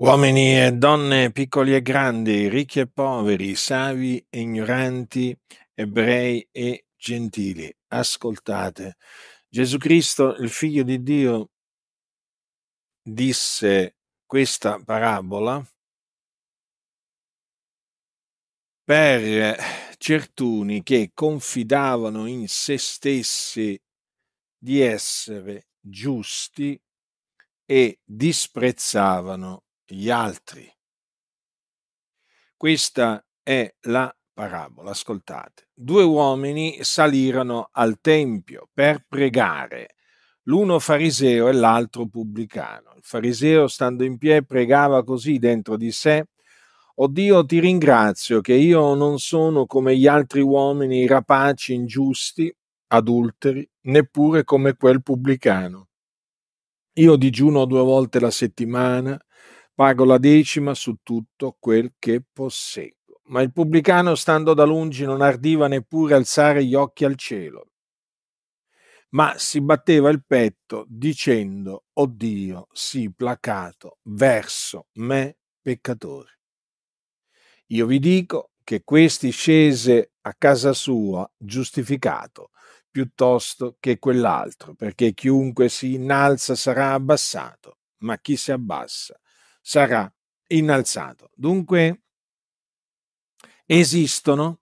Uomini e donne, piccoli e grandi, ricchi e poveri, savi e ignoranti, ebrei e gentili, ascoltate. Gesù Cristo, il figlio di Dio, disse questa parabola per certuni che confidavano in se stessi di essere giusti e disprezzavano gli altri. Questa è la parabola, ascoltate. Due uomini salirono al Tempio per pregare, l'uno fariseo e l'altro pubblicano. Il fariseo, stando in piedi, pregava così dentro di sé, O Dio ti ringrazio che io non sono come gli altri uomini rapaci, ingiusti, adulteri, neppure come quel pubblicano. Io digiuno due volte la settimana, Pago la decima su tutto quel che posseggo. Ma il pubblicano, stando da lungi, non ardiva neppure alzare gli occhi al cielo, ma si batteva il petto dicendo, O Dio, sii placato verso me peccatore. Io vi dico che questi scese a casa sua giustificato piuttosto che quell'altro, perché chiunque si innalza sarà abbassato, ma chi si abbassa sarà innalzato. Dunque esistono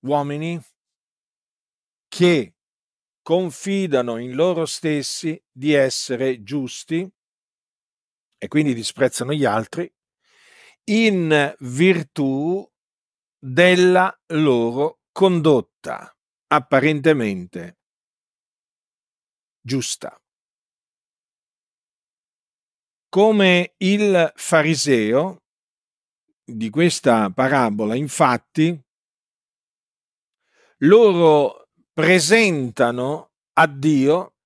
uomini che confidano in loro stessi di essere giusti e quindi disprezzano gli altri in virtù della loro condotta apparentemente giusta. Come il fariseo di questa parabola, infatti, loro presentano a Dio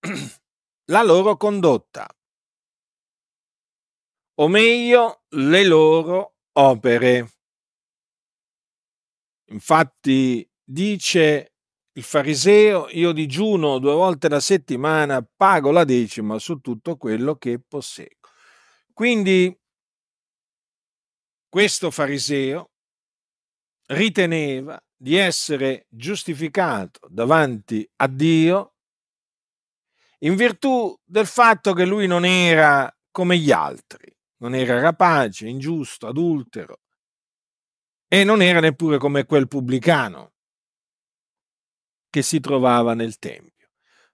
la loro condotta, o meglio le loro opere. Infatti dice il fariseo, io digiuno due volte la settimana, pago la decima su tutto quello che possego. Quindi questo fariseo riteneva di essere giustificato davanti a Dio in virtù del fatto che lui non era come gli altri, non era rapace, ingiusto, adultero e non era neppure come quel pubblicano che si trovava nel Tempio.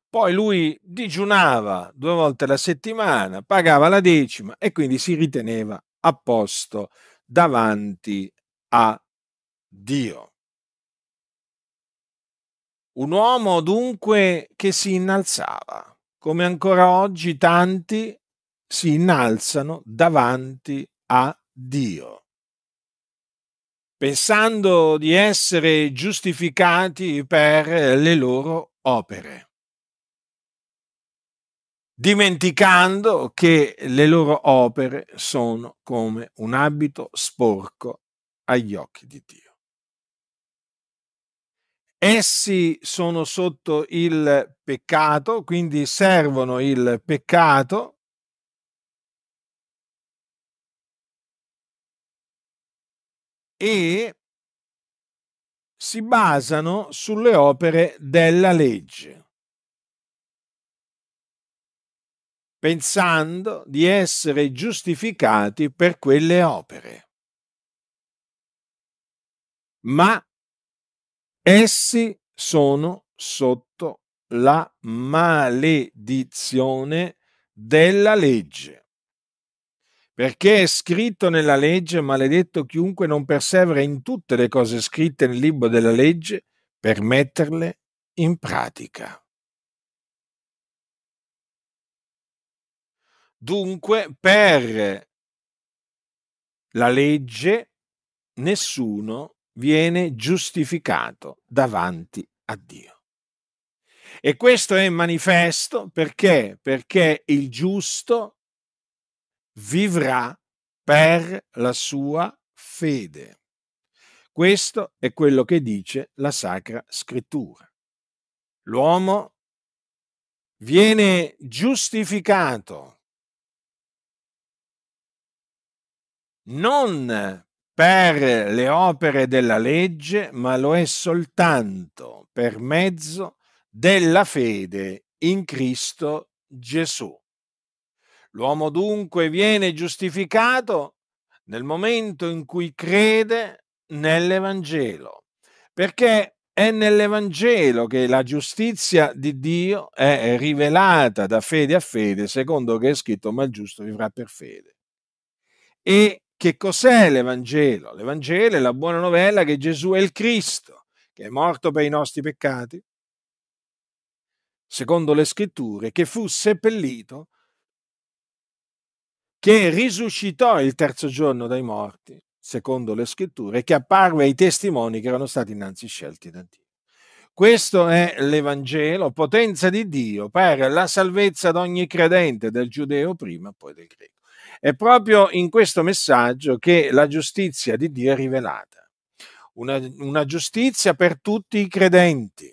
Poi lui digiunava due volte la settimana, pagava la decima e quindi si riteneva a posto davanti a Dio. Un uomo dunque che si innalzava, come ancora oggi tanti si innalzano davanti a Dio pensando di essere giustificati per le loro opere, dimenticando che le loro opere sono come un abito sporco agli occhi di Dio. Essi sono sotto il peccato, quindi servono il peccato e si basano sulle opere della legge, pensando di essere giustificati per quelle opere. Ma essi sono sotto la maledizione della legge perché è scritto nella legge, maledetto chiunque non persevera in tutte le cose scritte nel libro della legge per metterle in pratica. Dunque, per la legge nessuno viene giustificato davanti a Dio. E questo è manifesto perché? Perché il giusto vivrà per la sua fede. Questo è quello che dice la Sacra Scrittura. L'uomo viene giustificato non per le opere della legge, ma lo è soltanto per mezzo della fede in Cristo Gesù. L'uomo dunque viene giustificato nel momento in cui crede nell'Evangelo, perché è nell'Evangelo che la giustizia di Dio è rivelata da fede a fede, secondo che è scritto, ma il giusto vivrà per fede. E che cos'è l'Evangelo? L'Evangelo è la buona novella che Gesù è il Cristo, che è morto per i nostri peccati, secondo le scritture, che fu seppellito, che risuscitò il terzo giorno dai morti, secondo le scritture, e che apparve ai testimoni che erano stati innanzi scelti da Dio. Questo è l'Evangelo, potenza di Dio per la salvezza di ogni credente, del giudeo prima e poi del greco. È proprio in questo messaggio che la giustizia di Dio è rivelata. Una, una giustizia per tutti i credenti,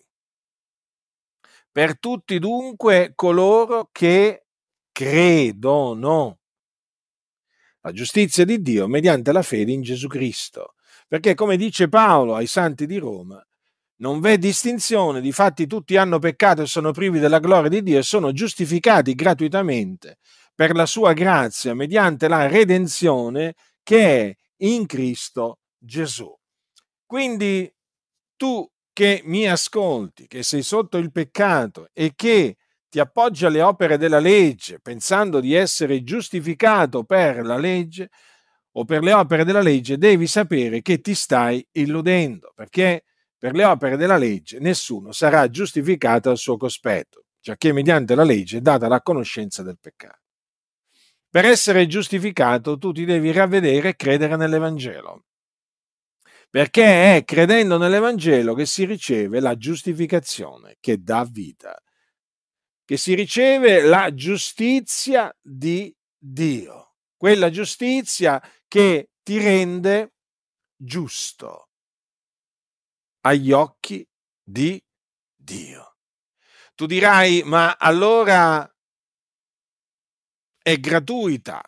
per tutti dunque coloro che credono la giustizia di Dio mediante la fede in Gesù Cristo. Perché come dice Paolo ai santi di Roma, non v'è distinzione, difatti tutti hanno peccato e sono privi della gloria di Dio e sono giustificati gratuitamente per la sua grazia mediante la redenzione che è in Cristo Gesù. Quindi tu che mi ascolti, che sei sotto il peccato e che ti appoggia alle opere della legge, pensando di essere giustificato per la legge o per le opere della legge, devi sapere che ti stai illudendo, perché per le opere della legge nessuno sarà giustificato al suo cospetto, giacché mediante la legge è data la conoscenza del peccato. Per essere giustificato tu ti devi ravvedere e credere nell'Evangelo, perché è credendo nell'Evangelo che si riceve la giustificazione che dà vita che si riceve la giustizia di Dio, quella giustizia che ti rende giusto agli occhi di Dio. Tu dirai, ma allora è gratuita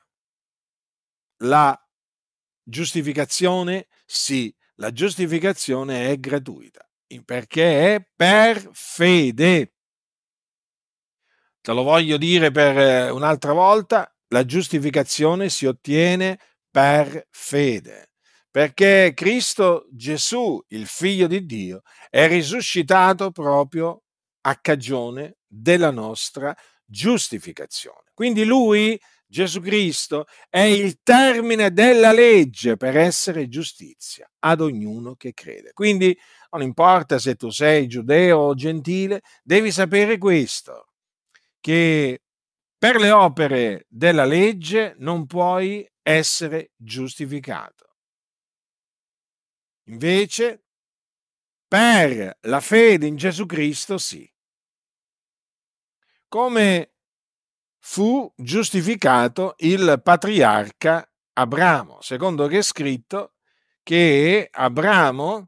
la giustificazione? Sì, la giustificazione è gratuita perché è per fede te lo voglio dire per eh, un'altra volta, la giustificazione si ottiene per fede, perché Cristo Gesù, il figlio di Dio, è risuscitato proprio a cagione della nostra giustificazione. Quindi lui, Gesù Cristo, è il termine della legge per essere giustizia ad ognuno che crede. Quindi non importa se tu sei giudeo o gentile, devi sapere questo che per le opere della legge non puoi essere giustificato. Invece, per la fede in Gesù Cristo sì. Come fu giustificato il patriarca Abramo, secondo che è scritto che Abramo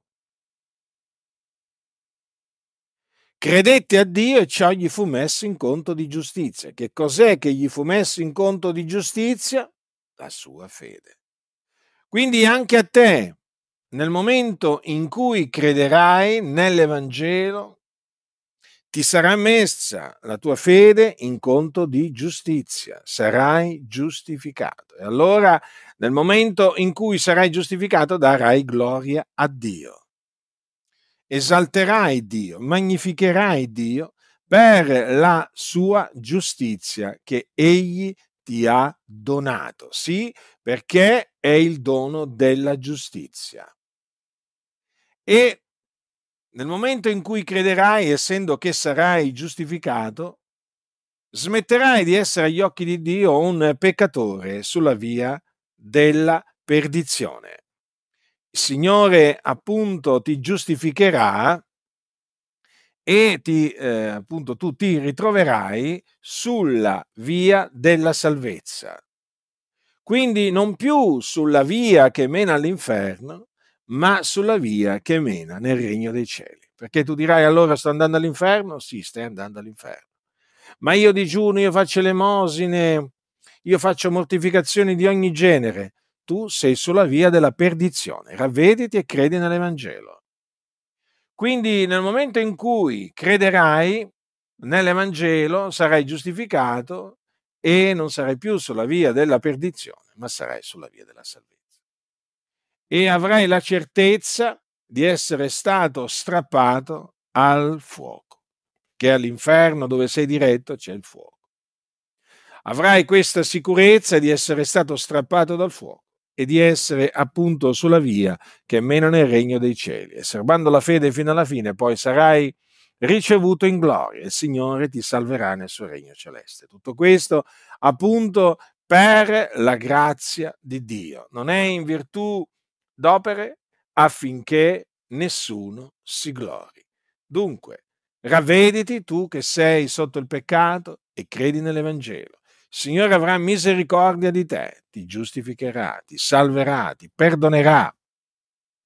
Credette a Dio e ciò gli fu messo in conto di giustizia. Che cos'è che gli fu messo in conto di giustizia? La sua fede. Quindi anche a te, nel momento in cui crederai nell'Evangelo, ti sarà messa la tua fede in conto di giustizia, sarai giustificato. E allora, nel momento in cui sarai giustificato, darai gloria a Dio esalterai Dio, magnificherai Dio per la sua giustizia che egli ti ha donato. Sì, perché è il dono della giustizia. E nel momento in cui crederai, essendo che sarai giustificato, smetterai di essere agli occhi di Dio un peccatore sulla via della perdizione. Signore appunto ti giustificherà e ti, eh, appunto, tu ti ritroverai sulla via della salvezza. Quindi non più sulla via che mena all'inferno, ma sulla via che mena nel regno dei cieli. Perché tu dirai allora sto andando all'inferno? Sì, stai andando all'inferno. Ma io digiuno, io faccio elemosine, io faccio mortificazioni di ogni genere tu sei sulla via della perdizione, ravvediti e credi nell'Evangelo. Quindi nel momento in cui crederai nell'Evangelo sarai giustificato e non sarai più sulla via della perdizione, ma sarai sulla via della salvezza. E avrai la certezza di essere stato strappato al fuoco, che all'inferno dove sei diretto c'è il fuoco. Avrai questa sicurezza di essere stato strappato dal fuoco e di essere appunto sulla via che è meno nel regno dei cieli. E serbando la fede fino alla fine, poi sarai ricevuto in gloria. Il Signore ti salverà nel suo regno celeste. Tutto questo appunto per la grazia di Dio. Non è in virtù d'opere affinché nessuno si glori. Dunque, ravvediti tu che sei sotto il peccato e credi nell'Evangelo Signore avrà misericordia di te, ti giustificherà, ti salverà, ti perdonerà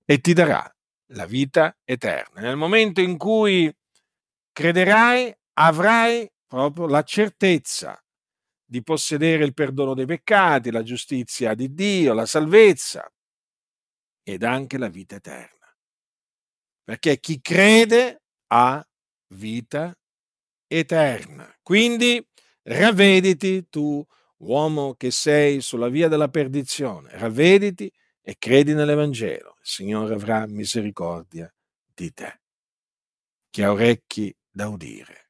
e ti darà la vita eterna. Nel momento in cui crederai, avrai proprio la certezza di possedere il perdono dei peccati, la giustizia di Dio, la salvezza ed anche la vita eterna. Perché chi crede ha vita eterna. Quindi Ravvediti tu, uomo che sei sulla via della perdizione, ravvediti e credi nell'Evangelo. Il Signore avrà misericordia di te. Chi ha orecchi da udire